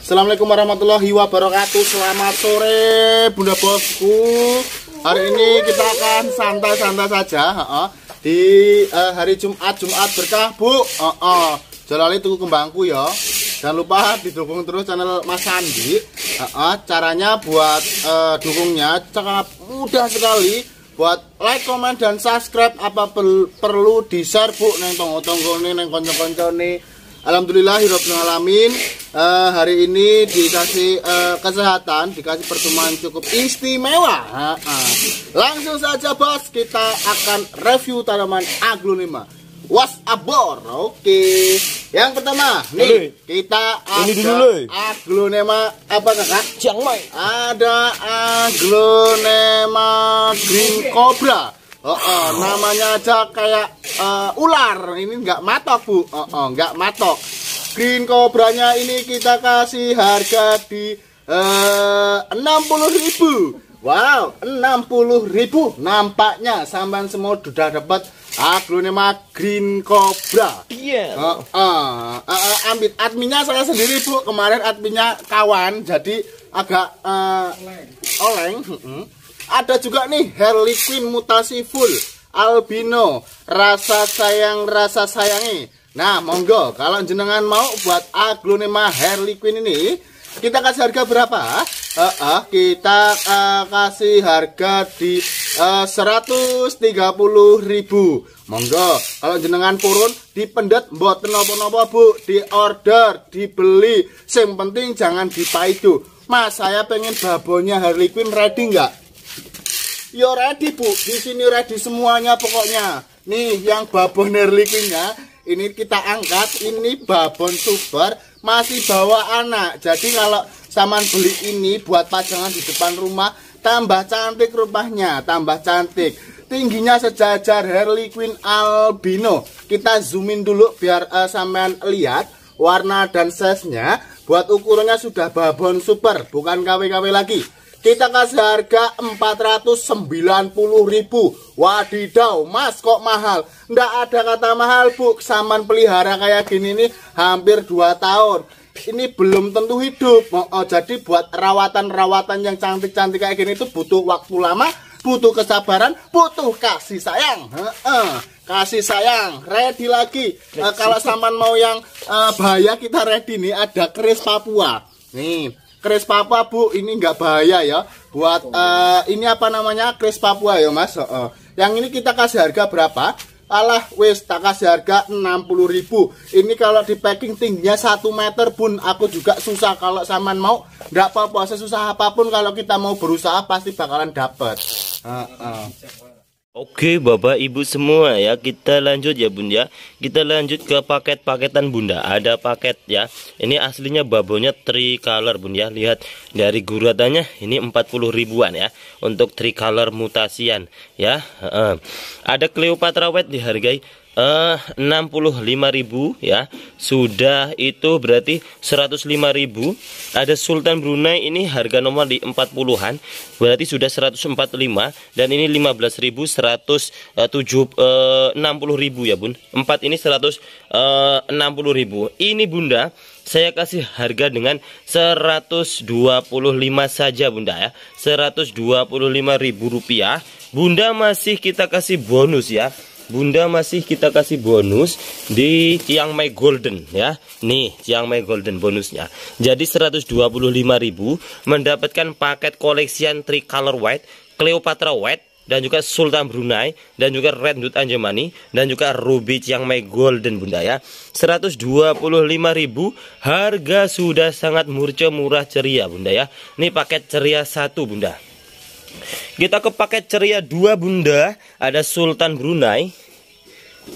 Assalamualaikum warahmatullahi wabarakatuh Selamat sore Bunda Bosku Hari ini kita akan santai-santai saja uh -uh. Di uh, hari Jumat Jumat berkah Bu uh -uh. Jalali tunggu kembangku ya Jangan lupa didukung terus channel Mas Sandi uh -uh. Caranya buat uh, dukungnya sangat mudah sekali buat like, comment, dan subscribe apa perlu di share bu neng tongo tongo neng konco konco nih alhamdulillah hidup alamin uh, hari ini dikasih uh, kesehatan, dikasih pertemuan cukup istimewa. Uh, uh. Langsung saja bos, kita akan review tanaman aglonema. Was abor, oke. Okay. Yang pertama, nih Lui. kita ada dulu, aglonema apa kakak? Chiang Mai. Ada aglonema green cobra. Oh, oh, namanya aja kayak uh, ular. Ini nggak matok bu. Oh, oh, nggak matok green kobranya ini kita kasih harga di eh, enam puluh ribu Wow, 60 ribu nampaknya sampan semua sudah dapat aglonema green cobra. Iya. Eh, eh, ambil adminnya saya sendiri bu kemarin adminnya kawan jadi agak oleng. oleng. Ada juga nih Harley Quinn mutasi full albino rasa sayang rasa sayangi Nah, monggo kalau jenengan mau buat aglonema hair liquid ini, kita kasih harga berapa? Uh, uh, kita uh, kasih harga di uh, 130.000. Monggo kalau jenengan purun dipendet mboten nopo-nopo, Bu. Di order, dibeli. Sing penting jangan itu. Mas, saya pengen babonya Harley Quinn ready nggak? Yo ready, Bu. Di sini ready semuanya pokoknya. Nih yang babon Harley Quinn ya ini kita angkat ini babon super masih bawa anak jadi kalau saman beli ini buat pajangan di depan rumah tambah cantik rumahnya tambah cantik tingginya sejajar Harley Quinn albino kita zoomin dulu biar uh, saman lihat warna dan size nya buat ukurannya sudah babon super bukan KW-KW lagi kita kasih harga 490.000. Wadidaw, Mas kok mahal? Ndak ada kata mahal, Bu. Saman pelihara kayak gini nih hampir 2 tahun. Ini belum tentu hidup. Oh, oh, jadi buat rawatan-rawatan yang cantik-cantik kayak gini itu butuh waktu lama, butuh kesabaran, butuh kasih sayang. He -he. Kasih sayang, ready lagi. Uh, kalau saman mau yang uh, bahaya kita ready nih ada keris Papua. Nih, keris Papua bu ini nggak bahaya ya buat uh, ini apa namanya keris Papua ya mas uh, uh. yang ini kita kasih harga berapa alah wis tak kasih harga 60000 ini kalau di packing tingginya 1 meter pun aku juga susah kalau saman mau nggak apa-apa susah apapun kalau kita mau berusaha pasti bakalan dapet uh, uh. Oke Bapak Ibu semua ya kita lanjut ya bunda kita lanjut ke paket-paketan Bunda ada paket ya ini aslinya babonya tricolor bunda ya lihat dari guratannya ini 40 ribuan ya untuk tricolor mutasian ya ada Cleopatra White dihargai eh, 65.000 ya. Sudah itu berarti 105.000. Ada Sultan Brunei ini harga nomor di 40-an, berarti sudah 145 dan ini 15.000 107 60.000 ya, Bun. 4 ini 160.000. Eh, ini Bunda saya kasih harga dengan 125 saja Bunda ya. 125.000 rupiah. Bunda masih kita kasih bonus ya Bunda masih kita kasih bonus di Chiang Mai Golden ya. Nih, Chiang Mai Golden bonusnya. Jadi 125.000 mendapatkan paket koleksian tricolor white, Cleopatra white dan juga Sultan Brunei dan juga Red Dut Anjemani dan juga Ruby Chiang Mai Golden Bunda ya. 125.000 harga sudah sangat murce murah ceria Bunda ya. Nih paket ceria satu Bunda. Kita ke paket ceria dua bunda, ada Sultan Brunei,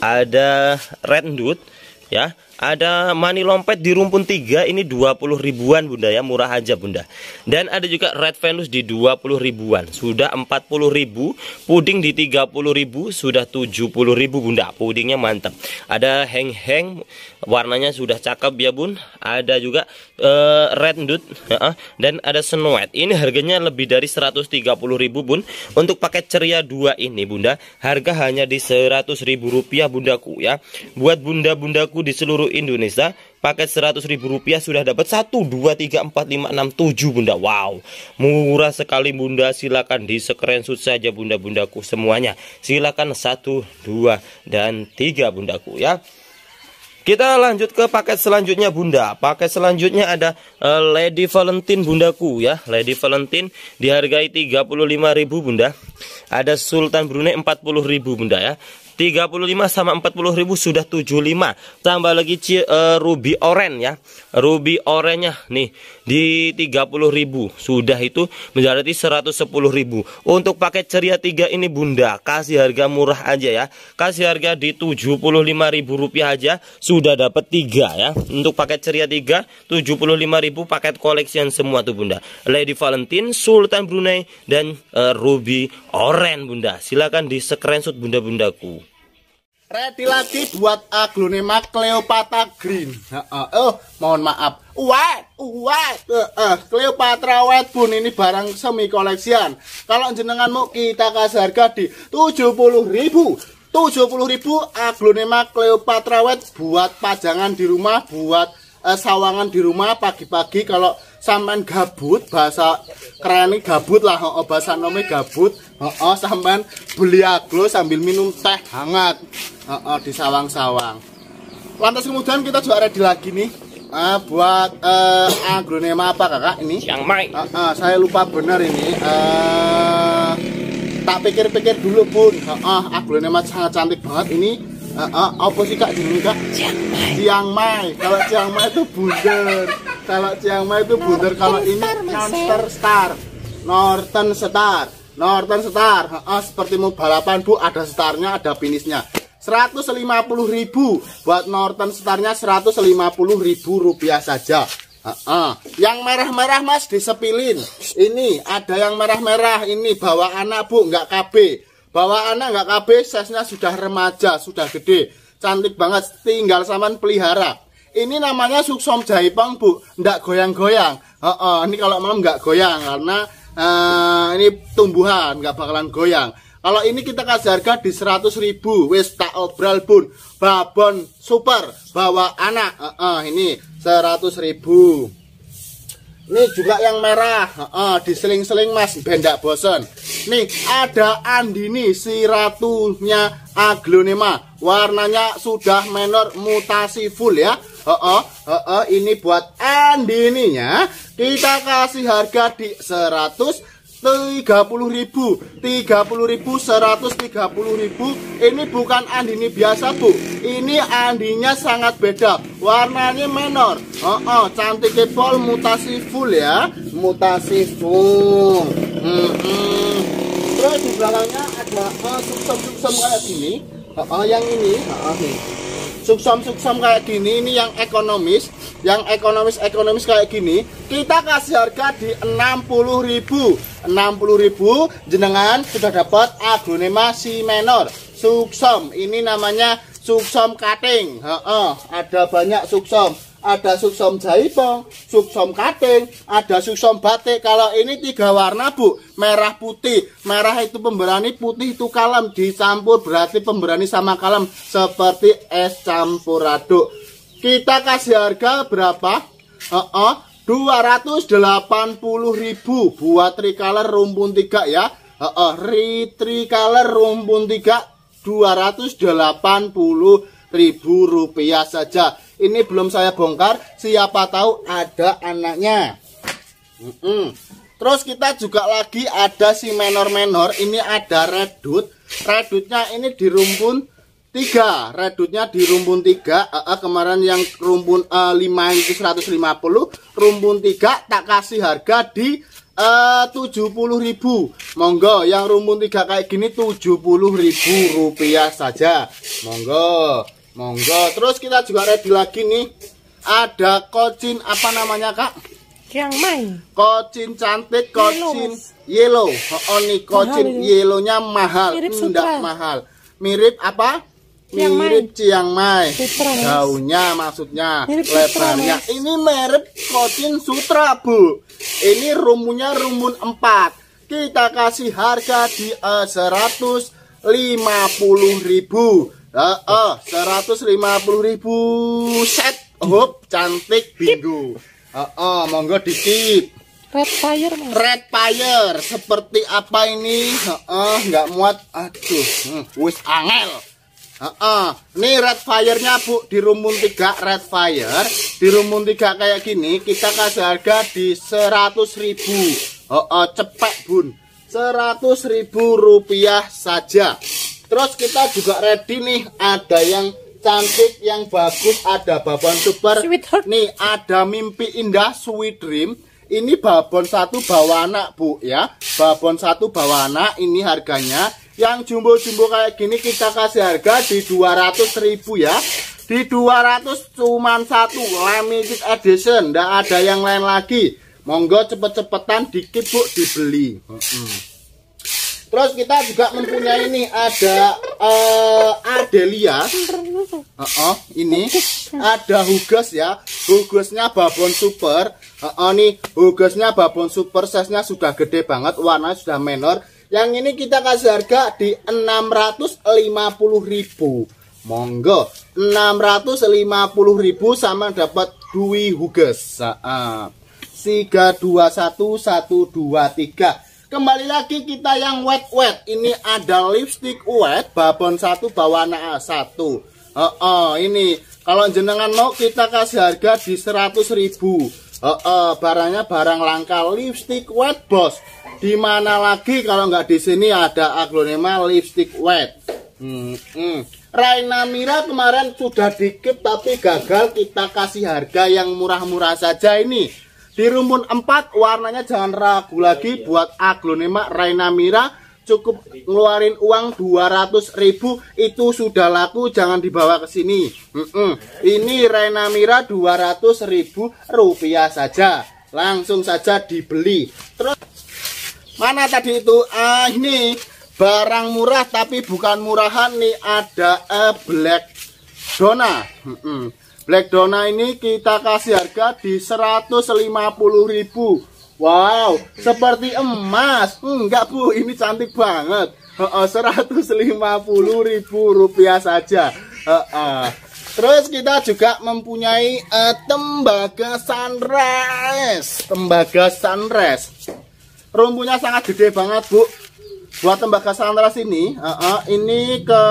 ada Red Dude, ya. Ada mani lompet di rumpun 3 ini 20 ribuan Bunda ya, murah aja Bunda. Dan ada juga red venus di 20 ribuan. Sudah 40 ribu, puding di 30 ribu, sudah 70 ribu Bunda. Pudingnya mantap. Ada heng-heng warnanya sudah cakep ya Bun. Ada juga uh, red nude uh dan ada snow Ini harganya lebih dari 130 ribu Bun. Untuk paket ceria 2 ini Bunda, harga hanya di 100 ribu rupiah Bundaku ya. Buat bunda-bundaku di seluruh seluruh Indonesia paket ribu rupiah sudah dapat 1 2 3 4 5 6 7 Bunda. Wow. Murah sekali Bunda. Silakan di screenshot saja Bunda-bundaku semuanya. Silakan 1 2 dan 3 Bundaku ya. Kita lanjut ke paket selanjutnya Bunda. Paket selanjutnya ada uh, Lady Valentine Bundaku ya. Lady Valentine dihargai 35.000 Bunda. Ada Sultan Brunei 40.000 Bunda ya. 35 sama 40 ribu sudah 75 tambah lagi uh, ruby oren ya ruby orennya nih di 30 ribu sudah itu menjadi 110 ribu untuk paket ceria 3 ini bunda kasih harga murah aja ya kasih harga di 75 ribu rupiah aja sudah dapat 3 ya untuk paket ceria 3 75 ribu paket koleksian semua tuh bunda Lady Valentine Sultan Brunei dan uh, ruby oren bunda silahkan di screenshot bunda-bundaku Ready lagi buat aglonema ah, Cleopatra Green. Oh, mohon maaf. White, white. Uh, Cleopatra White pun ini barang semi koleksian. Kalau jenengan mau kita kasih harga di 70.000. 70.000 aglonema Cleopatra White buat pajangan di rumah, buat uh, sawangan di rumah pagi-pagi kalau sampean gabut bahasa keren gabut lah oh, bahasa nome gabut oh, oh sampean beli aglo sambil minum teh hangat oh, di sawang-sawang lantas kemudian kita juga ready lagi nih uh, buat uh, eh, agronema apa kakak ini yang mai uh, uh, saya lupa benar ini uh, tak pikir-pikir dulu pun uh, uh, agronema sangat cantik banget ini Uh, uh, apa sih kak ini kak? Yang Mai. Kalau Yang Mai itu bundar kalau Chiang Mai itu bundar kalau ini Northern Star Northern ya? Star Northern Star oh, seperti mau balapan bu ada starnya ada finishnya 150.000 buat Northern Starnya 150.000 rupiah saja Uh, uh. Yang merah-merah mas disepilin Ini ada yang merah-merah Ini bawa anak bu nggak KB Bawa anak nggak KB size sudah remaja Sudah gede Cantik banget Tinggal saman pelihara ini namanya suksom jaipong, Bu. Ndak goyang-goyang. Uh, uh, ini kalau malam nggak goyang karena uh, ini tumbuhan, nggak bakalan goyang. Kalau ini kita kasih harga di 100 ribu, wis tak obral pun. Babon super bawa anak. Uh, uh, ini 100 ribu. Ini juga yang merah, uh, uh, diseling-seling Mas bendak bosen. Nih, ada andini si ratunya aglonema. Warnanya sudah menor mutasi full ya oh, oh, oh, oh, ini buat Andini ya. Kita kasih harga di 100 tiga puluh ribu. Ini bukan andini biasa, Bu. Ini andinya sangat beda. Warnanya menor. Oh, oh cantik kebol mutasi full ya. Mutasi full. Mm Terus di belakangnya ada uh, oh, sum-sum kayak gini. Oh, oh, yang ini, oh, oh, suksam-suksam kayak gini ini yang ekonomis yang ekonomis-ekonomis kayak gini kita kasih harga di 60.000 60.000 jenengan sudah dapat aglonema si menor suksam ini namanya suksam cutting He -he, ada banyak suksam ada suksom jaipo, suksom kating, ada suksom batik. Kalau ini tiga warna bu, merah putih, merah itu pemberani, putih itu kalem. Dicampur berarti pemberani sama kalem seperti es campur aduk. Kita kasih harga berapa? Uh -uh, ribu buat tricolor rumpun tiga ya. Uh -uh, tricolor rumpun 3 280 ribu rupiah saja ini belum saya bongkar, siapa tahu ada anaknya. Mm -mm. Terus kita juga lagi ada si menor-menor, ini ada redut. Redutnya ini di rumpun 3, redutnya di rumpun 3. e -e, kemarin yang rumpun e, eh, 5 itu 150, rumpun 3 tak kasih harga di eh, tujuh puluh ribu monggo yang rumpun tiga kayak gini tujuh ribu rupiah saja monggo Monggo. Terus kita juga ready lagi nih. Ada kocin apa namanya, Kak? Yang main. Kocin cantik, kocin yellow. yellow. Oh, nih kocin yellownya mahal. Mirip hmm, mahal. Mirip apa? Ciang mirip Ciang Mai. Daunnya maksudnya lebarnya. ini merek kucing Sutra, Bu. Ini rumunya rumun 4. Kita kasih harga di uh, ribu Uh, oh, puluh ribu set. Oh, hop, cantik bingo. Uh, oh, oh, monggo dikit Red fire, man. Red fire, seperti apa ini? Uh, oh, nggak muat. Aduh, hmm, wis angel. Uh, uh. Ini red fire-nya bu di rumun 3 red fire di rumun 3 kayak gini kita kasih harga di seratus ribu Oh uh, cepet bun seratus ribu rupiah saja Terus kita juga ready nih ada yang cantik yang bagus ada babon super. Nih ada mimpi indah sweet dream. Ini babon satu bawa anak bu ya. Babon satu bawa anak ini harganya. Yang jumbo-jumbo kayak gini kita kasih harga di 200 ribu ya di 200 cuman satu limited edition ndak ada yang lain lagi monggo cepet-cepetan dikit bu dibeli -hmm. Terus kita juga mempunyai ini ada uh, eh, Adelia. Uh -oh, ini ada hugas ya. Hugasnya babon super. Uh -oh, nih hugasnya babon super size-nya sudah gede banget, warna sudah menor. Yang ini kita kasih harga di 650.000. Monggo 650.000 sama dapat Dwi Hugas. Uh -uh. 321123 Kembali lagi kita yang wet-wet. Ini ada lipstick wet, babon satu, bawana satu. oh uh, ini kalau jenengan mau kita kasih harga di 100 ribu. oh uh, barangnya barang langka lipstick wet bos. Di mana lagi kalau nggak di sini ada aglonema lipstick wet. Hmm, hmm. Raina Mira kemarin sudah dikit tapi gagal kita kasih harga yang murah-murah saja ini di rumpun 4 warnanya jangan ragu lagi iya. buat aglonema Raina Mira cukup ngeluarin uang 200 ribu itu sudah laku jangan dibawa ke sini. Mm -mm. Ini Raina Mira 200 ribu rupiah saja. Langsung saja dibeli. Terus mana tadi itu? Ah ini barang murah tapi bukan murahan nih ada a eh, black dona. Mm -mm. Black Dona ini kita kasih harga di 150.000 Wow, seperti emas. Hmm, enggak, Bu, ini cantik banget. Rp150.000 saja. Terus kita juga mempunyai uh, tembaga sunrise. Tembaga sunrise. Rumpunya sangat gede banget, Bu buat tembaga Sandra sini uh, uh, ini ke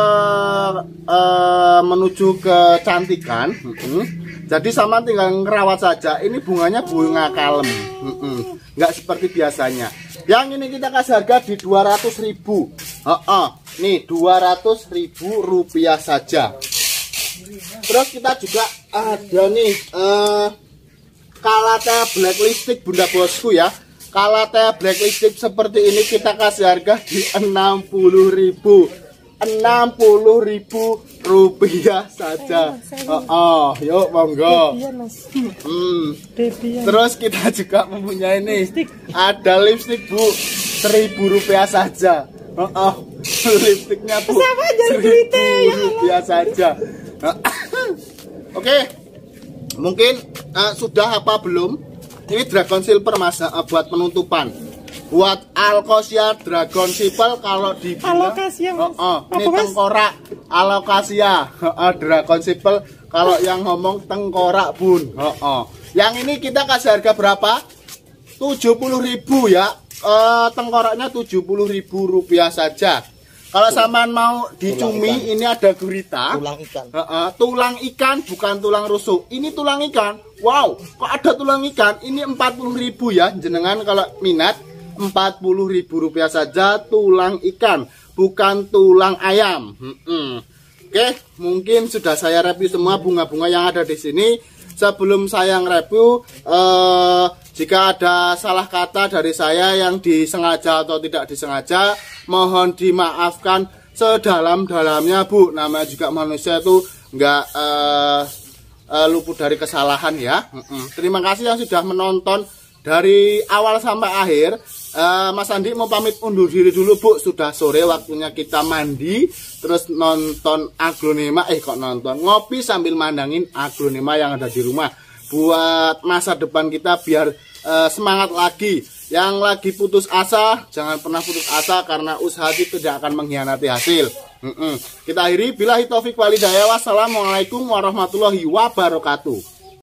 uh, menuju ke cantikan uh, uh. jadi sama tinggal ngerawat saja ini bunganya bunga kalem uh, uh. nggak seperti biasanya yang ini kita kasih harga di 200 ribu uh, uh. nih 200 ribu rupiah saja terus kita juga ada nih uh, kalata black lipstick bunda bosku ya kalau teh Black Lipstick seperti ini kita kasih harga di 60.000 ribu rupiah saja oh, oh yuk monggo hmm. terus kita juga mempunyai ini ada lipstick bu 1.000 ya rupiah saja oh, oh. lipstiknya bu 1.000 rupiah saja oke okay. mungkin uh, sudah apa belum ini dragon silver mas eh, buat penutupan buat alkosia dragon silver kalau di alokasia mas. Oh, oh. ini tengkorak alokasia dragon silver kalau yang ngomong tengkorak bun oh, oh. yang ini kita kasih harga berapa ribu ya uh, tengkoraknya ribu rupiah saja kalau saman mau dicumi ini ada gurita. Tulang ikan. Uh, uh, tulang ikan bukan tulang rusuk. Ini tulang ikan. Wow, kok ada tulang ikan? Ini ribu ya jenengan kalau minat. ribu rupiah saja tulang ikan, bukan tulang ayam. Hmm -hmm. Oke, mungkin sudah saya review semua bunga-bunga yang ada di sini. Sebelum saya review uh, eh, jika ada salah kata dari saya yang disengaja atau tidak disengaja, mohon dimaafkan sedalam-dalamnya Bu. Namanya juga manusia itu nggak uh, uh, luput dari kesalahan ya. Mm -mm. Terima kasih yang sudah menonton dari awal sampai akhir. Uh, Mas Andi mau pamit undur diri dulu Bu. Sudah sore waktunya kita mandi, terus nonton aglonema. Eh kok nonton ngopi sambil mandangin aglonema yang ada di rumah buat masa depan kita biar uh, semangat lagi yang lagi putus asa jangan pernah putus asa karena usaha itu tidak akan mengkhianati hasil mm -mm. kita akhiri bila hitafiq walidaya wassalamualaikum warahmatullahi wabarakatuh